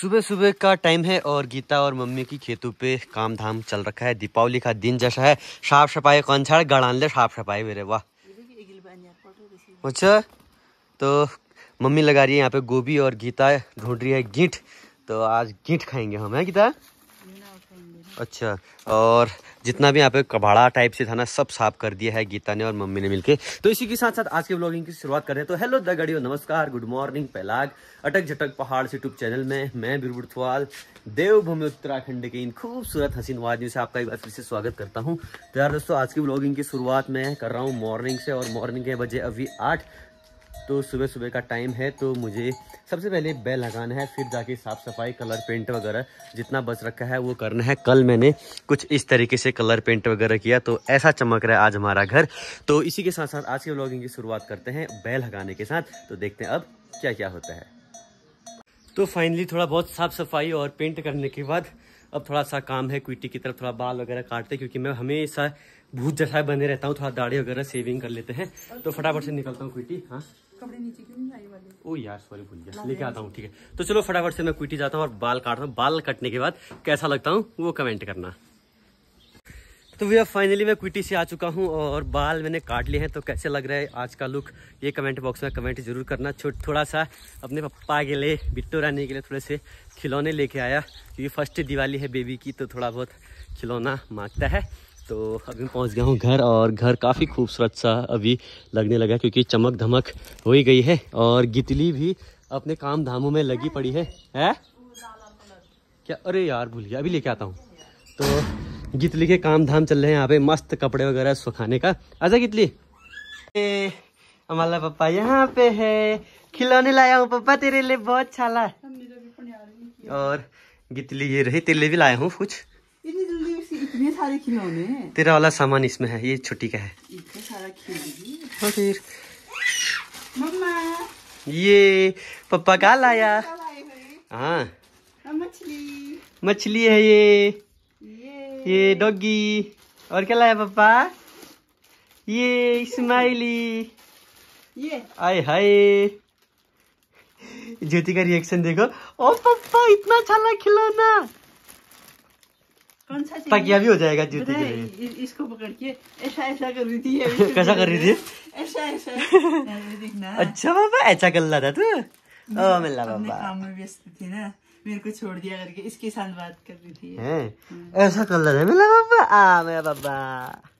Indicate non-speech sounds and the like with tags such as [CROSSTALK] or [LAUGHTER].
सुबह सुबह का टाइम है और गीता और मम्मी की खेतों पे काम धाम चल रखा है दीपावली का दिन जैसा है साफ सफाई कौन सा गड़ान साफ सफाई मेरे वाह अच्छा तो मम्मी लगा रही है यहाँ पे गोभी और गीता ढूंढ रही है गीठ तो आज गीठ खाएंगे हम है गीता अच्छा और जितना भी यहाँ पे कबाड़ा टाइप से था ना सब साफ कर दिया है गीता ने और मम्मी ने मिलके तो इसी के साथ साथ आज के ब्लॉगिंग की शुरुआत कर रहे हैं तो हेलो द गड़ियो नमस्कार गुड मॉर्निंग पहलाग अटक झटक पहाड़ से यूट्यूब चैनल में मैं बिरबुड़ थवाल देवभूमि उत्तराखंड के इन खूबसूरत हसीन वादियों से आपका एक बार फिर से स्वागत करता हूँ तो यार दोस्तों आज की ब्लॉगिंग की शुरुआत मैं कर रहा हूँ मॉर्निंग से और मॉर्निंग के बजे अभी आठ तो सुबह सुबह का टाइम है तो मुझे सबसे पहले बेल लगाना है फिर जाके साफ़ सफाई कलर पेंट वगैरह जितना बच रखा है वो करना है कल मैंने कुछ इस तरीके से कलर पेंट वगैरह किया तो ऐसा चमक रहा है आज हमारा घर तो इसी के साथ साथ आज के ब्लॉगिंग की शुरुआत करते हैं बैल लगाने के साथ तो देखते हैं अब क्या क्या होता है तो फाइनली थोड़ा बहुत साफ़ सफाई और पेंट करने के बाद अब थोड़ा सा काम है क्विटी की तरफ थोड़ा बाल वगैरह काटते क्योंकि मैं हमेशा भूत जैसा बने रहता हूँ थोड़ा दाढ़ी वगैरह सेविंग कर लेते हैं तो फटाफट से निकलता हूँ क्विटी हाँ कपड़े नीचे क्यों नहीं आई वाले ओ यार सॉरी भूल गया लेके आता हूँ ठीक है तो चलो फटाफट से मैं क्विटी जाता हूँ और बाल काटता हूँ बाल कटने के बाद कैसा लगता हूँ वो कमेंट करना तो भैया फाइनली मैं क्विटी से आ चुका हूँ और बाल मैंने काट लिए हैं तो कैसे लग रहा है आज का लुक ये कमेंट बॉक्स में कमेंट जरूर करना छोट थोड़ा सा अपने पप्पा के लिए बिट्टो रानी के लिए थोड़े से खिलौने लेके आया क्योंकि फर्स्ट दिवाली है बेबी की तो थोड़ा बहुत खिलौना मांगता है तो अभी पहुँच गया हूँ घर और घर काफ़ी खूबसूरत सा अभी लगने लगा क्योंकि चमक धमक हो ही गई है और गितली भी अपने काम धामों में लगी पड़ी है है क्या अरे यार भूल गया अभी लेके आता हूँ तो गितली के काम धाम चल रहे हैं यहाँ पे मस्त कपड़े वगैरह सुखाने का अच्छा गितली हमारा पापा यहाँ पे है खिलौने लाया हूँ पापा तेरे लिए बहुत छाला और गितली ये रही तेरे भी लाया हूँ कुछ इतने सारे खिलौने तेरा वाला सामान इसमें है ये छुट्टी का है सारा फिर मम्मा ये पप्पा का लाया हाँ मछली मछली है ये ये डॉगी और क्या लाया पापा ये स्माइली ये आए हाय ज्योति का रिएक्शन देखो ओ पापा इतना छाला अच्छा खिलौना कौन तकिया भी हो जाएगा ज्योति इसको पकड़ के ऐसा ऐसा कर रही थी [LAUGHS] कैसा कर रही थी ऐसा ऐसा [LAUGHS] अच्छा पापा ऐसा कर रहा था तू ओ मिला पापा काम में व्यस्त थी ना मेरे को छोड़ दिया करके इसके साथ बात कर रही थी ऐसा कलर है मेरा बाबा आ मेरा बाबा